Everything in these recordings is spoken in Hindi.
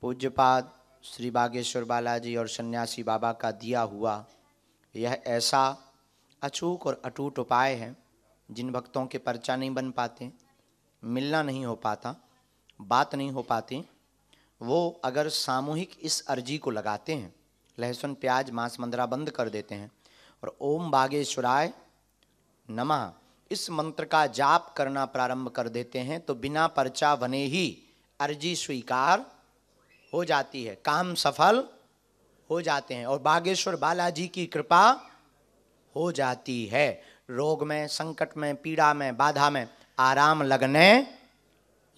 पूज्यपाद श्री बागेश्वर बालाजी और सन्यासी बाबा का दिया हुआ यह ऐसा अचूक और अटूट उपाय है जिन भक्तों के पर्चा नहीं बन पाते मिलना नहीं हो पाता बात नहीं हो पाती वो अगर सामूहिक इस अर्जी को लगाते हैं लहसुन प्याज मांस मंदरा बंद कर देते हैं और ओम बागेश्वराय नमः इस मंत्र का जाप करना प्रारंभ कर देते हैं तो बिना पर्चा बने ही अर्जी स्वीकार हो जाती है काम सफल हो जाते हैं और बागेश्वर बालाजी की कृपा हो जाती है रोग में संकट में पीड़ा में बाधा में आराम लगने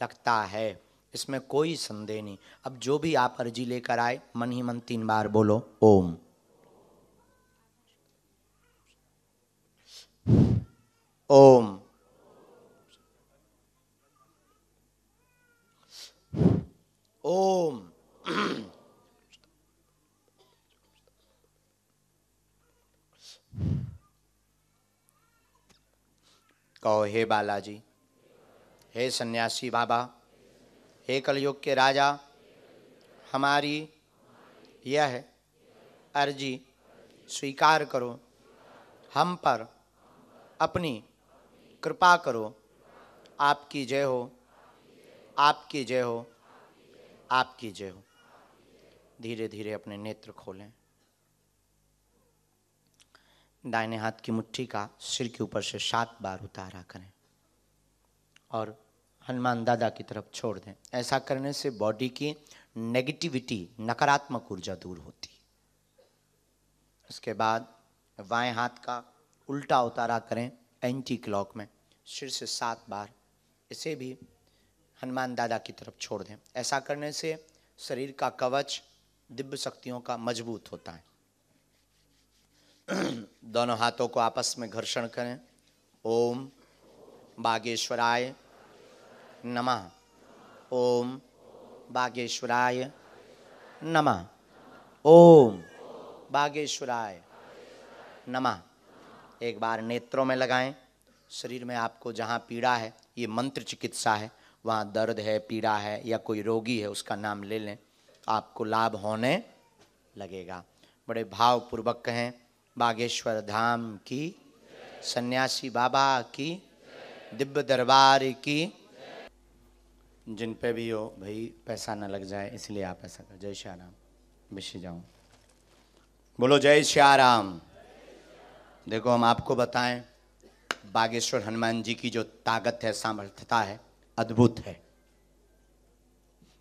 लगता है इसमें कोई संदेह नहीं अब जो भी आप अर्जी लेकर आए मन ही मन तीन बार बोलो ओम कहो हे बालाजी हे सन्यासी बाबा हे कलयुग के राजा हमारी यह अर्जी स्वीकार करो हम पर अपनी कृपा करो आपकी जय हो आपकी जय हो आपकी जय हो धीरे धीरे अपने नेत्र खोलें दाहिने हाथ की मुट्ठी का सिर के ऊपर से सात बार उतारा करें और हनुमान दादा की तरफ छोड़ दें ऐसा करने से बॉडी की नेगेटिविटी नकारात्मक ऊर्जा दूर होती उसके बाद बाएं हाथ का उल्टा उतारा करें एंटी क्लॉक में सिर से सात बार इसे भी हनुमान दादा की तरफ छोड़ दें ऐसा करने से शरीर का कवच दिव्य शक्तियों का मजबूत होता है दोनों हाथों को आपस में घर्षण करें ओम बागेश्वराय नमः ओम बागेश्वराय नमः ओम बागेश्वराय नमः एक बार नेत्रों में लगाएं शरीर में आपको जहाँ पीड़ा है ये मंत्र चिकित्सा है वहाँ दर्द है पीड़ा है या कोई रोगी है उसका नाम ले लें आपको लाभ होने लगेगा बड़े भावपूर्वक कहें बागेश्वर धाम की सन्यासी बाबा की दिव्य दरबार की जिन पे भी हो भाई पैसा ना लग जाए इसलिए आप ऐसा कर जय श्या राम विश्व जाऊँ बोलो जय श्या राम देखो हम आपको बताएं बागेश्वर हनुमान जी की जो ताकत है सामर्थ्यता है अद्भुत है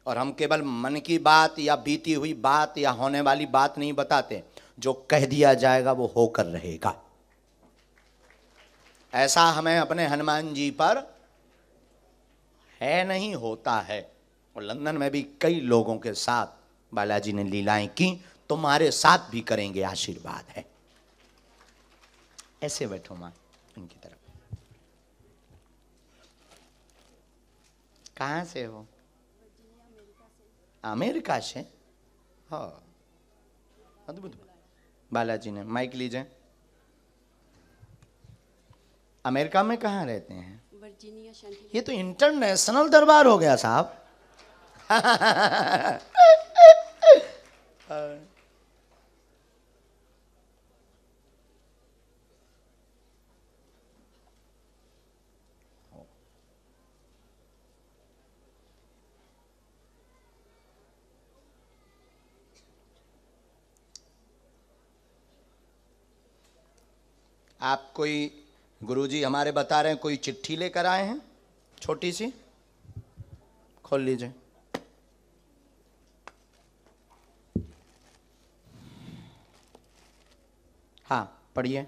और हम केवल मन की बात या बीती हुई बात या होने वाली बात नहीं बताते जो कह दिया जाएगा वो होकर रहेगा ऐसा हमें अपने हनुमान जी पर है नहीं होता है और लंदन में भी कई लोगों के साथ बालाजी ने लीलाएं की तुम्हारे साथ भी करेंगे आशीर्वाद है ऐसे बैठो मां उनकी तरफ कहां से हो अमेरिका से हो हाँ, अद्भुत बालाजी ने माइक लीजिए अमेरिका में कहा रहते हैं ये तो इंटरनेशनल दरबार हो गया साहब आप कोई गुरुजी हमारे बता रहे हैं कोई चिट्ठी लेकर आए हैं छोटी सी खोल लीजिए हाँ पढ़िए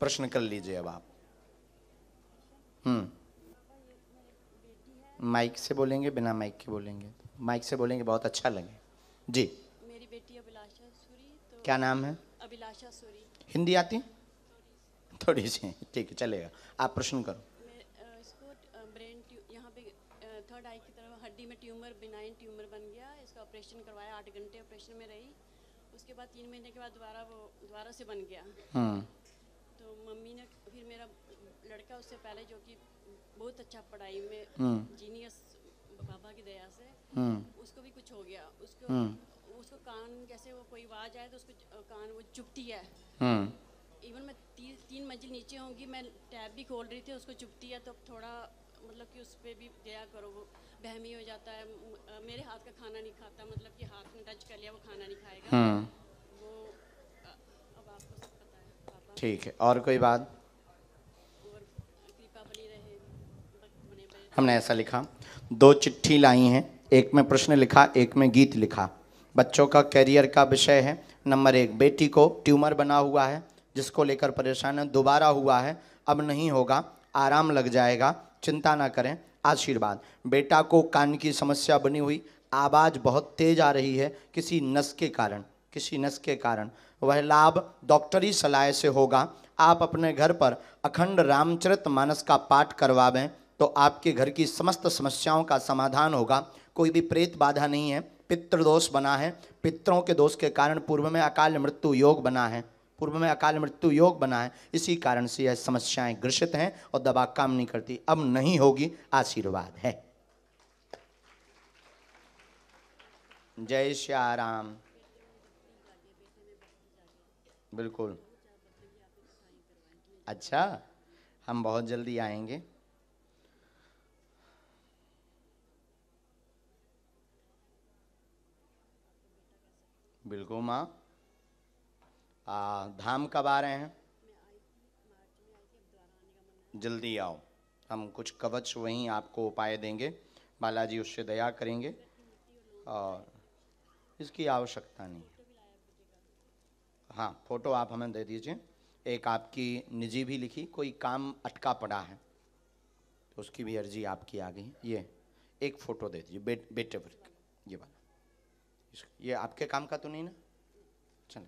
प्रश्न कर लीजिए अब आप हम्म माइक से बोलेंगे बिना माइक के बोलेंगे माइक से बोलेंगे बहुत अच्छा लगे जी मेरी बेटी अभिलाषा सूरी तो क्या नाम है अभिलाषा सूरी हिंदी आती थोड़ी सी ठीक है चलेगा आप प्रश्न करो इसको ब्रेन यहाँ पे थर्ड आई की तरफ हड्डी में ट्यूमर बिनाइन ट्यूमर बन गया इसका ऑपरेशन करवाया आठ घंटे ऑपरेशन में रही उसके बाद तीन महीने के बाद दोबारा वो दोबारा से बन गया हम्म। तो मम्मी ने फिर मेरा लड़का उससे पहले जो कि बहुत अच्छा पढ़ाई में जीनियस हम्म। बाबा की दया से हम्म। उसको भी कुछ हो गया उसको हम्म। उसको कान जैसे वो कोई आवाज आए तो उसको कान वो चुपती है इवन मैं ती, तीन मंजिल नीचे होंगी मैं टैब भी खोल रही थी उसको चुपती है तो थोड़ा मतलब कि उस पर भी दया करो वो बहमी हो जाता है मेरे हाथ का खाना नहीं खाता मतलब कि हाथ में टच कर लिया वो खाना नहीं खाएगा ठीक है और कोई बात हमने ऐसा लिखा दो चिट्ठी लाई हैं एक में प्रश्न लिखा एक में गीत लिखा बच्चों का करियर का विषय है नंबर एक बेटी को ट्यूमर बना हुआ है जिसको लेकर परेशान है दोबारा हुआ है अब नहीं होगा आराम लग जाएगा चिंता ना करें आशीर्वाद बेटा को कान की समस्या बनी हुई आवाज़ बहुत तेज आ रही है किसी नस के कारण किसी नस के कारण वह लाभ डॉक्टरी सलाह से होगा आप अपने घर पर अखंड रामचरित मानस का पाठ करवावें तो आपके घर की समस्त समस्याओं का समाधान होगा कोई भी प्रेत बाधा नहीं है पितृदोष बना है पितरों के दोष के कारण पूर्व में अकाल मृत्यु योग बना है पूर्व में अकाल मृत्यु योग बना है इसी कारण से यह समस्याएं ग्रसित हैं और दबा काम नहीं करती अब नहीं होगी आशीर्वाद है जय श्याराम बिल्कुल अच्छा हम बहुत जल्दी आएंगे बिल्कुल माँ धाम कब आ रहे हैं जल्दी आओ हम कुछ कवच वहीं आपको उपाय देंगे बालाजी उससे दया करेंगे और इसकी आवश्यकता नहीं है हाँ फोटो आप हमें दे दीजिए एक आपकी निजी भी लिखी कोई काम अटका पड़ा है तो उसकी भी अर्जी आपकी आ गई ये एक फ़ोटो दे दीजिए बेट बेटे वर्ग ये वाला ये आपके काम का तो नहीं ना चले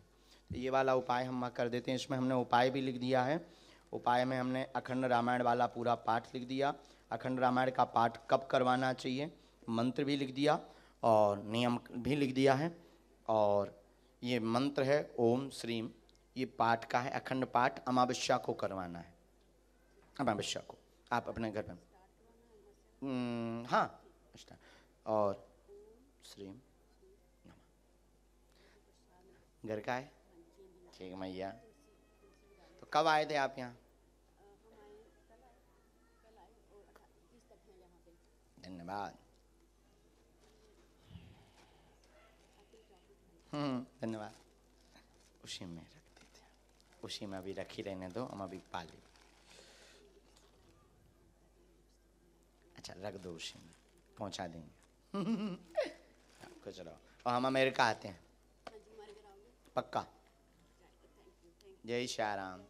तो ये वाला उपाय हम कर देते हैं इसमें हमने उपाय भी लिख दिया है उपाय में हमने अखंड रामायण वाला पूरा पाठ लिख दिया अखंड रामायण का पाठ कब करवाना चाहिए मंत्र भी लिख दिया और नियम भी लिख दिया है और ये मंत्र है ओम श्रीम ये पाठ का है अखंड पाठ अमावस्या को करवाना है अमावस्या को आप अपने घर में हम्म, हाँ और श्रीम घर का है ठीक है मैया तो कब आए थे आप यहाँ धन्यवाद हम्म। धन्यवाद उसी में रख देते उसी में अभी रखी रहने दो हम अभी पाली अच्छा रख दो उसी में पहुंचा देंगे हाँ, खुश रहो और हम अमेरिका आते हैं पक्का जय श्या राम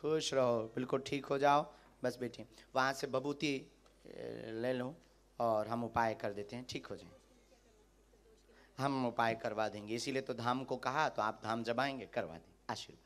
खुश रहो बिल्कुल ठीक हो जाओ बस बेटी वहाँ से बबूती ले लो और हम उपाय कर देते हैं ठीक हो जाए हम उपाय करवा देंगे इसीलिए तो धाम को कहा तो आप धाम जबाएंगे करवा देंगे आशीर्वाद